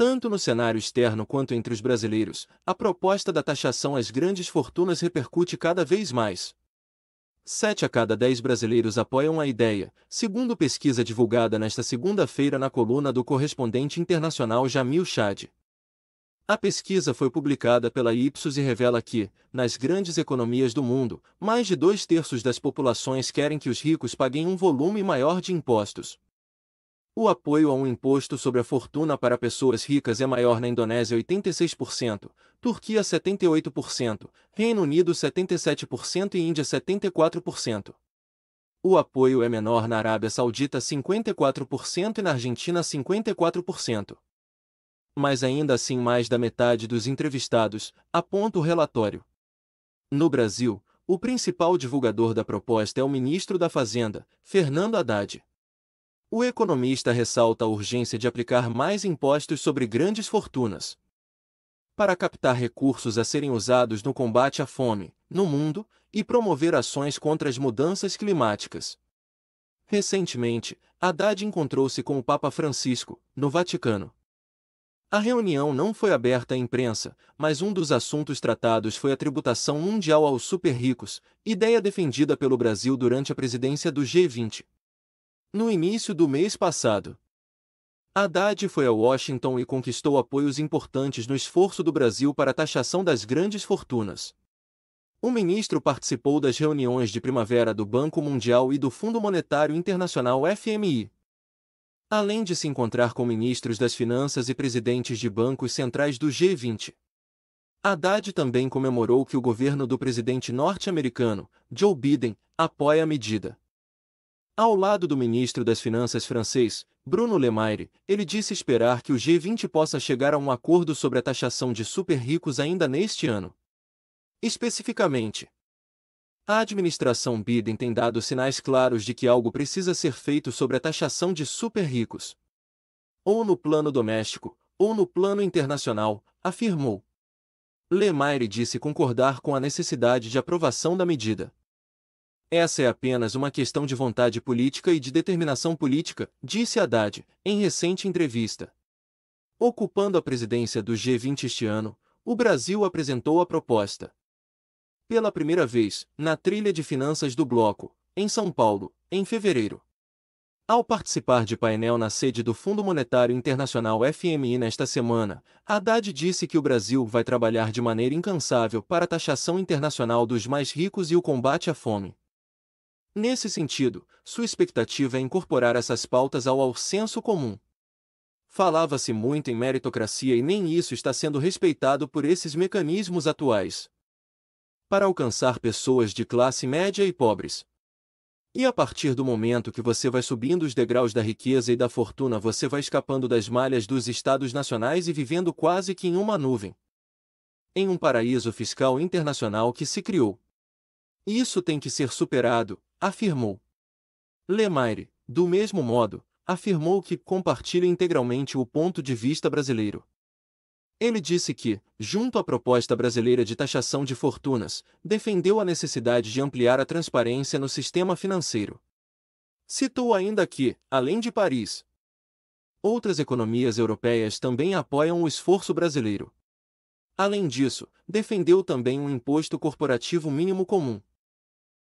Tanto no cenário externo quanto entre os brasileiros, a proposta da taxação às grandes fortunas repercute cada vez mais. Sete a cada dez brasileiros apoiam a ideia, segundo pesquisa divulgada nesta segunda-feira na coluna do correspondente internacional Jamil Chad. A pesquisa foi publicada pela Ipsos e revela que, nas grandes economias do mundo, mais de dois terços das populações querem que os ricos paguem um volume maior de impostos. O apoio a um imposto sobre a fortuna para pessoas ricas é maior na Indonésia 86%, Turquia 78%, Reino Unido 77% e Índia 74%. O apoio é menor na Arábia Saudita 54% e na Argentina 54%. Mas ainda assim mais da metade dos entrevistados, aponta o relatório. No Brasil, o principal divulgador da proposta é o ministro da Fazenda, Fernando Haddad. O economista ressalta a urgência de aplicar mais impostos sobre grandes fortunas. Para captar recursos a serem usados no combate à fome, no mundo, e promover ações contra as mudanças climáticas. Recentemente, Haddad encontrou-se com o Papa Francisco, no Vaticano. A reunião não foi aberta à imprensa, mas um dos assuntos tratados foi a tributação mundial aos super-ricos, ideia defendida pelo Brasil durante a presidência do G20. No início do mês passado, Haddad foi a Washington e conquistou apoios importantes no esforço do Brasil para a taxação das grandes fortunas. O ministro participou das reuniões de primavera do Banco Mundial e do Fundo Monetário Internacional FMI. Além de se encontrar com ministros das finanças e presidentes de bancos centrais do G20. Haddad também comemorou que o governo do presidente norte-americano, Joe Biden, apoia a medida. Ao lado do ministro das Finanças francês, Bruno Le Maire, ele disse esperar que o G20 possa chegar a um acordo sobre a taxação de super-ricos ainda neste ano. Especificamente, a administração Biden tem dado sinais claros de que algo precisa ser feito sobre a taxação de super-ricos. Ou no plano doméstico, ou no plano internacional, afirmou. Le Maire disse concordar com a necessidade de aprovação da medida. Essa é apenas uma questão de vontade política e de determinação política, disse Haddad, em recente entrevista. Ocupando a presidência do G20 este ano, o Brasil apresentou a proposta. Pela primeira vez, na trilha de finanças do bloco, em São Paulo, em fevereiro. Ao participar de painel na sede do Fundo Monetário Internacional FMI nesta semana, Haddad disse que o Brasil vai trabalhar de maneira incansável para a taxação internacional dos mais ricos e o combate à fome. Nesse sentido, sua expectativa é incorporar essas pautas ao, senso comum. Falava-se muito em meritocracia e nem isso está sendo respeitado por esses mecanismos atuais. Para alcançar pessoas de classe média e pobres. E a partir do momento que você vai subindo os degraus da riqueza e da fortuna, você vai escapando das malhas dos estados nacionais e vivendo quase que em uma nuvem. Em um paraíso fiscal internacional que se criou. Isso tem que ser superado, afirmou. Lemaire, do mesmo modo, afirmou que compartilha integralmente o ponto de vista brasileiro. Ele disse que, junto à proposta brasileira de taxação de fortunas, defendeu a necessidade de ampliar a transparência no sistema financeiro. Citou ainda que, além de Paris, outras economias europeias também apoiam o esforço brasileiro. Além disso, defendeu também um imposto corporativo mínimo comum.